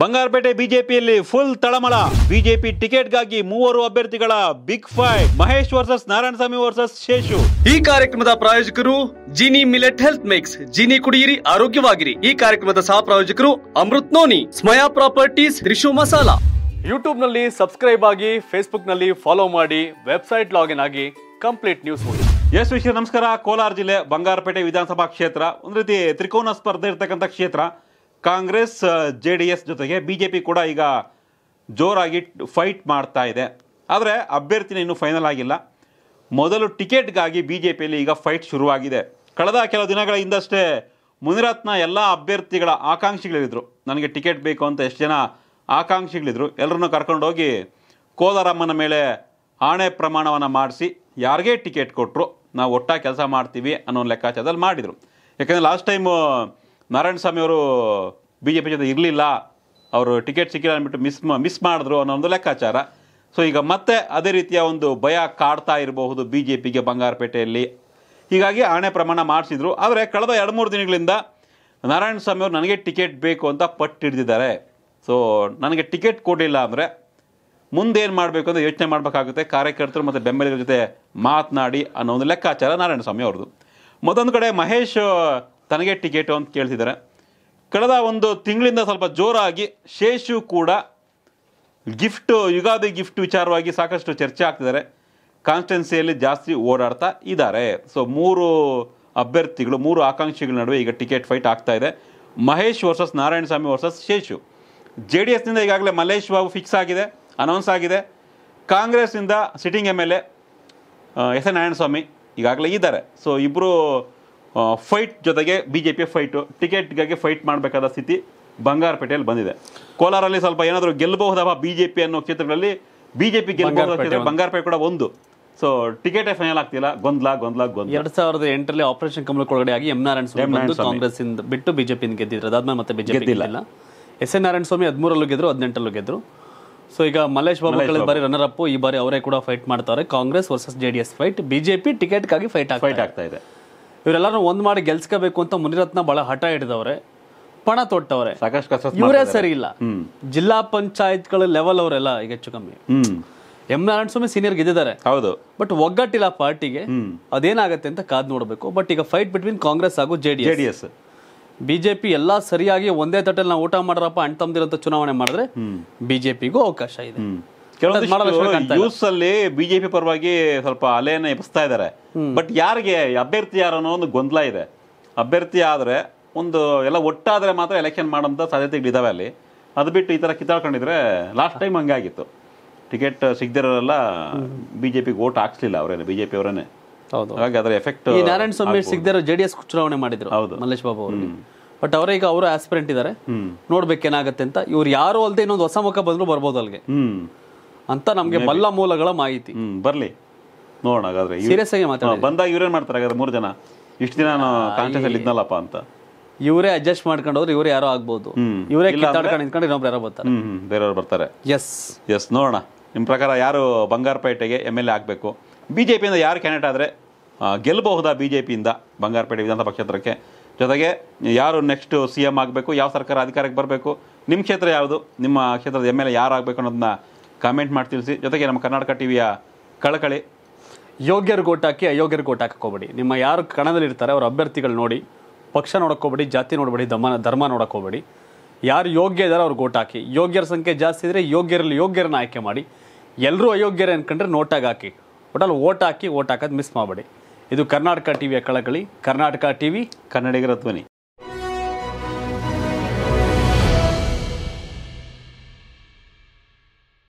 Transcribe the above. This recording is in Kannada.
ಬಂಗಾರಪೇಟೆ ಬಿಜೆಪಿಯಲ್ಲಿ ಫುಲ್ ತಳಮಳ ಬಿಜೆಪಿ ಟಿಕೆಟ್ಗಾಗಿ ಮೂವರು ಅಭ್ಯರ್ಥಿಗಳ big fight Mahesh versus Narayanaswamy versus Seshu ಈ ಕಾರ್ಯಕ್ರಮದ ಪ್ರಾಯೋಜಕರು Jini millet health mix Jini ಕುಡಿಯಿರಿ ಆರೋಗ್ಯವಾಗಿರಿ ಈ ಕಾರ್ಯಕ್ರಮದ ಸಹ ಪ್ರಾಯೋಜಕರು ಅಮೃತ್ ನೋನಿ ಸ್ಮಯಾ ಪ್ರಾಪರ್ಟೀಸ್ ರಿಶು ಮಸಾಲಾ ಯೂಟ್ಯೂಬ್ ನಲ್ಲಿ ಸಬ್ಸ್ಕ್ರೈಬ್ ಆಗಿ ಫೇಸ್ಬುಕ್ ನಲ್ಲಿ ಫಾಲೋ ಮಾಡಿ ವೆಬ್ಸೈಟ್ ಲಾಗಿನ್ ಆಗಿ ಕಂಪ್ಲೀಟ್ ನ್ಯೂಸ್ ನೋಡಿ ಎಸ್ ವಿಷಯ ನಮಸ್ಕಾರ ಕೋಲಾರ ಜಿಲ್ಲೆ ಬಂಗಾರಪೇಟೆ ವಿಧಾನಸಭಾ ಕ್ಷೇತ್ರ ಒಂದು ರೀತಿ ತ್ರಿಕೋನ ಸ್ಪರ್ಧೆ ಇರತಕ್ಕಂಥ ಕ್ಷೇತ್ರ ಕಾಂಗ್ರೆಸ್ ಜೆ ಡಿ ಎಸ್ ಜೊತೆಗೆ ಬಿ ಜೆ ಪಿ ಕೂಡ ಈಗ ಜೋರಾಗಿ ಫೈಟ್ ಮಾಡ್ತಾ ಇದೆ ಆದರೆ ಅಭ್ಯರ್ಥಿನ ಇನ್ನೂ ಫೈನಲ್ ಆಗಿಲ್ಲ ಮೊದಲು ಟಿಕೆಟ್ಗಾಗಿ ಬಿ ಜೆ ಪಿಯಲ್ಲಿ ಈಗ ಫೈಟ್ ಶುರುವಾಗಿದೆ ಕಳೆದ ಕೆಲವು ದಿನಗಳ ಹಿಂದಷ್ಟೇ ಮುನಿರತ್ನ ಎಲ್ಲ ಅಭ್ಯರ್ಥಿಗಳ ಆಕಾಂಕ್ಷಿಗಳಿದ್ರು ನನಗೆ ಟಿಕೆಟ್ ಬೇಕು ಅಂತ ಎಷ್ಟು ಜನ ಆಕಾಂಕ್ಷಿಗಳಿದ್ರು ಎಲ್ಲರನ್ನೂ ಕರ್ಕೊಂಡೋಗಿ ಕೋಲಾರಮ್ಮನ ಮೇಲೆ ಆಣೆ ಪ್ರಮಾಣವನ್ನು ಮಾಡಿಸಿ ಯಾರಿಗೇ ಟಿಕೆಟ್ ಕೊಟ್ಟರು ನಾವು ಒಟ್ಟಾಗಿ ಕೆಲಸ ಮಾಡ್ತೀವಿ ಅನ್ನೋ ಲೆಕ್ಕಾಚಾರದಲ್ಲಿ ಮಾಡಿದರು ಯಾಕೆಂದರೆ ಲಾಸ್ಟ್ ಟೈಮು ನಾರಾಯಣಸ್ವಾಮಿ ಅವರು ಬಿ ಜೆ ಪಿ ಜೊತೆ ಇರಲಿಲ್ಲ ಅವರು ಟಿಕೆಟ್ ಸಿಕ್ಕಿಲ್ಲ ಅಂದ್ಬಿಟ್ಟು ಮಿಸ್ ಮಿಸ್ ಮಾಡಿದ್ರು ಅನ್ನೋ ಒಂದು ಲೆಕ್ಕಾಚಾರ ಸೊ ಈಗ ಮತ್ತೆ ಅದೇ ರೀತಿಯ ಒಂದು ಭಯ ಕಾಡ್ತಾ ಇರಬಹುದು ಬಿ ಜೆ ಪಿಗೆ ಬಂಗಾರಪೇಟೆಯಲ್ಲಿ ಹೀಗಾಗಿ ಆಣೆ ಪ್ರಮಾಣ ಮಾಡಿಸಿದ್ರು ಆದರೆ ಕಳೆದ ಎರಡು ಮೂರು ದಿನಗಳಿಂದ ನಾರಾಯಣಸ್ವಾಮಿ ಅವರು ನನಗೆ ಟಿಕೆಟ್ ಬೇಕು ಅಂತ ಪಟ್ಟು ಹಿಡಿದಿದ್ದಾರೆ ಸೊ ನನಗೆ ಟಿಕೆಟ್ ಕೊಡಲಿಲ್ಲ ಅಂದರೆ ಮುಂದೇನು ಮಾಡಬೇಕು ಅಂತ ಯೋಚನೆ ಮಾಡಬೇಕಾಗುತ್ತೆ ಕಾರ್ಯಕರ್ತರು ಮತ್ತು ಬೆಂಬಲಿಗರ ಜೊತೆ ಮಾತನಾಡಿ ಅನ್ನೋ ಒಂದು ಲೆಕ್ಕಾಚಾರ ನಾರಾಯಣಸ್ವಾಮಿ ಅವ್ರದ್ದು ಮತ್ತೊಂದು ಕಡೆ ಮಹೇಶ್ ತನಗೆ ಟಿಕೆಟು ಅಂತ ಕೇಳ್ತಿದ್ದಾರೆ ಕಳೆದ ಒಂದು ತಿಂಗಳಿಂದ ಸ್ವಲ್ಪ ಜೋರಾಗಿ ಶೇಷು ಕೂಡ ಗಿಫ್ಟು ಯುಗಾದಿ ಗಿಫ್ಟ್ ವಿಚಾರವಾಗಿ ಸಾಕಷ್ಟು ಚರ್ಚೆ ಆಗ್ತಿದ್ದಾರೆ ಕಾನ್ಸ್ಟೆನ್ಸಿಯಲ್ಲಿ ಜಾಸ್ತಿ ಓಡಾಡ್ತಾ ಇದ್ದಾರೆ ಸೊ ಮೂರು ಅಭ್ಯರ್ಥಿಗಳು ಮೂರು ಆಕಾಂಕ್ಷಿಗಳ ನಡುವೆ ಈಗ ಟಿಕೆಟ್ ಫೈಟ್ ಆಗ್ತಾ ಇದೆ Mahesh versus Narayanaswamy versus Seshu J D ಎಸ್ನಿಂದ ಈಗಾಗಲೇ ಮಲ್ಲೇಶ್ ಬಾಬು ಫಿಕ್ಸ್ ಆಗಿದೆ ಅನೌನ್ಸ್ ಆಗಿದೆ ಕಾಂಗ್ರೆಸ್ನಿಂದ sitting M L A S A Narayanaswamy ಈಗಾಗಲೇ ಇದ್ದಾರೆ ಸೊ ಇಬ್ಬರು ಫೈಟ್ ಜೊತೆಗೆ ಬಿಜೆಪಿ ಫೈಟ್ ಟಿಕೆಟ್ ಗಾಗಿ ಟಿಕೆಟ್ಗಾಗಿ ಫೈಟ್ ಮಾಡಬೇಕಾದ ಸ್ಥಿತಿ ಬಂಗಾರಪೇಟೆಯಲ್ಲಿ ಬಂದಿದೆ ಕೋಲಾರಲ್ಲಿ ಸ್ವಲ್ಪ ಏನಾದರೂ ಗೆಲ್ಲಬಹುದಾ ಬಿ ಅನ್ನೋ ಕ್ಷೇತ್ರಗಳಲ್ಲಿ ಬಿ ಜೆ ಬಂಗಾರಪೇಟೆ ಕೂಡ ಒಂದು ಸೊ ಟಿಕೆಟೇ ಫೈನಲ್ ಆಗ್ತಿಲ್ಲ ಗೊಂದಲ ಗೊಂದಲ ಗೊಂದಲ ಎರಡ್ ಸಾವಿರದ ಎಂಟರಲ್ಲಿ ಆಪರೇಷನ್ ಕಮಲಕ್ಕೆ ಒಳಗಡೆ ಆಗಿ ಎಂ ನಾರಾಯಣ ಸ್ವಾಮಿ ಕಾಂಗ್ರೆಸ್ ಇಂದ ಬಿಟ್ಟು ಬಿಜೆಪಿ ಗೆದ್ದಿದ್ರು ಅದಾದ್ಮೇಲೆ ಮತ್ತೆ ಬಿಜೆಪಿ ಗೆದ್ದಿಲ್ಲ ಎಸ್ ಎನ್ ನಾರಾಯಣ ಸ್ವಾಮಿ ಹದಿಮೂರಲ್ಲೂ ಗೆದ್ರು ಹದಿನೆಂಟಲ್ಲೂ ಗೆದ್ರು ಸೊ ಈಗ ಮಲ್ಲೇಶ್ ಬಾಬು ಕಳೆದ ಬಾರಿ ರನ್ನರ್ ಅಪ್ ಈ ಬಾರಿ ಅವರೇ ಕೂಡ ಫೈಟ್ ಮಾಡ್ತಾರೆ Congress versus JDS fight BJP ಟಿಕೆಟ್ಗಾಗಿ ಫೈಟ್ ಫೈಟ್ ಆಗ್ತಾ ಇದೆ ಇವರೆಲ್ಲರೂ ಒಂದು ಮಾಡಿ ಗೆಲ್ಸ್ಕೋಬೇಕು ಅಂತ ಮುನಿರತ್ನ ಬಹಳ ಹಠ ಹಿಡಿದವ್ರೆ ಪಣ ತೊಟ್ಟವ್ರೆ ಇವರೇ ಸರಿ ಇಲ್ಲ ಜಿಲ್ಲಾ ಪಂಚಾಯತ್ಗಳ ಲೆವೆಲ್ ಅವರೆಲ್ಲ ಈಗ ಹೆಚ್ಚು ಕಮ್ಮಿ ಎಂ ನಾರಾಯಣಸ್ವಾಮಿ ಸೀನಿಯರ್ ಗೆದ್ದಿದ್ದಾರೆ ಹೌದು ಬಟ್ ಒಗ್ಗಟ್ಟಿಲ್ಲ ಪಾರ್ಟಿಗೆ ಅದೇನಾಗತ್ತೆ ಅಂತ ಕಾದ್ ನೋಡಬೇಕು ಬಟ್ ಈಗ ಫೈಟ್ ಬಿಟ್ವೀನ್ ಕಾಂಗ್ರೆಸ್ ಹಾಗೂ ಜೆ ಡಿ ಎಸ್ ಬಿಜೆಪಿ ಎಲ್ಲಾ ಸರಿಯಾಗಿ ಒಂದೇ ತಟ್ಟಲ್ಲಿ ನಾವು ಊಟ ಮಾಡ್ರಪ್ಪ ಅಣ್ತಮ್ದಿರಂತ ಚುನಾವಣೆ ಮಾಡಿದ್ರೆ ಬಿಜೆಪಿಗೂ ಅವಕಾಶ ಇದೆ ನ್ಯೂಸ್ ಅಲ್ಲಿ ಬಿಜೆಪಿ ಪರವಾಗಿ ಸ್ವಲ್ಪ ಅಲೆಯನ್ನ ಎಬ್ಬಿಸ್ತಾ ಇದ್ದಾರೆ ಬಟ್ ಯಾರಿಗೆ ಅಭ್ಯರ್ಥಿ ಯಾರು ಅನ್ನೋ ಒಂದು ಗೊಂದಲ ಇದೆ ಅಭ್ಯರ್ಥಿ ಆದ್ರೆ ಒಂದು ಎಲ್ಲ ಒಟ್ಟಾದ್ರೆ ಮಾತ್ರ ಎಲೆಕ್ಷನ್ ಮಾಡೋಂಥ ಸಾಧ್ಯತೆಗಳಿದಾವೆ ಅಲ್ಲಿ ಅದು ಬಿಟ್ಟು ಈ ತರ ಕಿತ್ತಾಡ್ಕೊಂಡಿದ್ರೆ ಲಾಸ್ಟ್ ಟೈಮ್ ಹಂಗಾಗಿತ್ತು ಟಿಕೆಟ್ ಸಿಗದಿರೋರೆಲ್ಲ ಬಿಜೆಪಿಗೆ ಓಟ್ ಹಾಕ್ಸ್ಲಿಲ್ಲ ಅವರೇನೆ ಬಿಜೆಪಿ ಅವರೇನೆ ಹಾಗಾಗಿ ಅದರ ಎಫೆಕ್ಟ್ ಈ ನಾರಾಯಣ ಸ್ವಾಮಿ ಸಿಗದಿರೋ ಜೆ ಡಿ ಚುನಾವಣೆ ಮಾಡಿದ್ರು ಹೌದು ಮಲ್ಲೇಶ್ ಬಾಬು ಅವರು ಬಟ್ ಅವರೀಗ ಅವರು ಆಸ್ಪಿರೆಂಟ್ ಇದ್ದಾರೆ ನೋಡ್ಬೇಕೇನಾಗತ್ತೆ ಅಂತ ಇವ್ರು ಯಾರು ಅಲ್ಲದೆ ಇನ್ನೊಂದು ಹೊಸ ಮುಖ ಬಂದ್ರು ಬರ್ಬೋದು ಅಲ್ಲಿಗೆ ಅಂತ ನಮ್ಗೆ ಬಲ್ಲ ಮೂಲಗಳ ಮಾಹಿತಿ ಹ್ಮ್ ಬರ್ಲಿ ನೋಡೋಣ ಹಾಗಾದ್ರೆ ಸೀರಿಯಸ್ ಆಗಿ ಹಾಗಾದ್ರೆ ಮೂರು ಜನ ಇಷ್ಟು ದಿನ ನಾನು ಅಲ್ಲಿ ಇದ್ನಲ್ಲಪ್ಪ ಅಂತ ಇವರೇ ಅಡ್ಜಸ್ಟ್ ಮಾಡ್ಕೊಂಡು ಹೋದ್ರೆ ಇವರು ಯಾರೋ ಆಗ್ಬೋದು ಇವರೇ ಬರ್ತಾರೆ ಹ್ಮ್ ಬೇರೆಯವ್ರು ಬರ್ತಾರೆ ಎಸ್ ಎಸ್ ನೋಡೋಣ ನಿಮ್ಮ ಪ್ರಕಾರ ಯಾರು ಬಂಗಾರಪೇಟೆಗೆ ಎಮ್ ಎಲ್ ಎ ಆಗಬೇಕು ಬಿ ಜೆ ಪಿಯಿಂದ ಯಾರು ಕ್ಯಾಂಡಿಡೇಟ್ ಆದ್ರೆ ಗೆಲ್ಲಬಹುದಾ ಬಿ ಜೆ ಪಿಯಿಂದ ಬಂಗಾರಪೇಟೆ ವಿಧಾನಸಭಾ ಕ್ಷೇತ್ರಕ್ಕೆ ಜೊತೆಗೆ ಯಾರು ನೆಕ್ಸ್ಟ್ ಸಿ ಎಮ್ ಆಗಬೇಕು ಯಾವ ಸರ್ಕಾರ ಅಧಿಕಾರಕ್ಕೆ ಬರಬೇಕು ನಿಮ್ಮ ಕ್ಷೇತ್ರ ಯಾವುದು ನಿಮ್ಮ ಕ್ಷೇತ್ರದ ಎಮ್ ಎಲ್ ಎ ಯಾರು ಆಗಬೇಕು ಅನ್ನೋದನ್ನ ಕಾಮೆಂಟ್ ಮಾಡಿ ತಿಳಿಸಿ ಜೊತೆಗೆ ನಮ್ಮ ಕರ್ನಾಟಕ ಟಿವಿಯ ಕಳಕಳಿ ಯೋಗ್ಯರ ಗೋಟಾಕಿ ಅಯೋಗ್ಯರು ಗೋಟಾಕಕ್ಕೆ ಹೋಗ್ಬೇಡಿ ನಿಮ್ಮ ಯಾರು ಕಣದಲ್ಲಿ ಇರ್ತಾರೆ ಅವ್ರ ಅಭ್ಯರ್ಥಿಗಳು ನೋಡಿ ಪಕ್ಷ ನೋಡೋಕ್ಕೋಗ್ಬೇಡಿ ಜಾತಿ ನೋಡಬೇಡಿ ಧಮ ಧರ್ಮ ನೋಡೋಕ್ಕೋಗ್ಬೇಡಿ ಯಾರು ಯೋಗ್ಯ ಇದ್ದಾರೆ ಅವ್ರು ಗೋಟಾಕಿ ಯೋಗ್ಯರ ಸಂಖ್ಯೆ ಜಾಸ್ತಿ ಇದ್ದರೆ ಯೋಗ್ಯರಲ್ಲಿ ಯೋಗ್ಯರನ್ನ ಆಯ್ಕೆ ಮಾಡಿ ಎಲ್ಲರೂ ಅಯೋಗ್ಯರೇ ಅಂದ್ಕೊಂಡ್ರೆ ನೋಟಾಗಿ ಹಾಕಿ ಒಟ್ಟಲ್ಲಿ ಓಟ್ ಹಾಕಿ ಓಟ್ ಹಾಕೋದು ಮಿಸ್ ಮಾಡಬೇಡಿ ಇದು ಕರ್ನಾಟಕ ಟಿವಿಯ ಕಳಕಳಿ ಕರ್ನಾಟಕ ಟಿವಿ ಕನ್ನಡಿಗರ ಧ್ವನಿ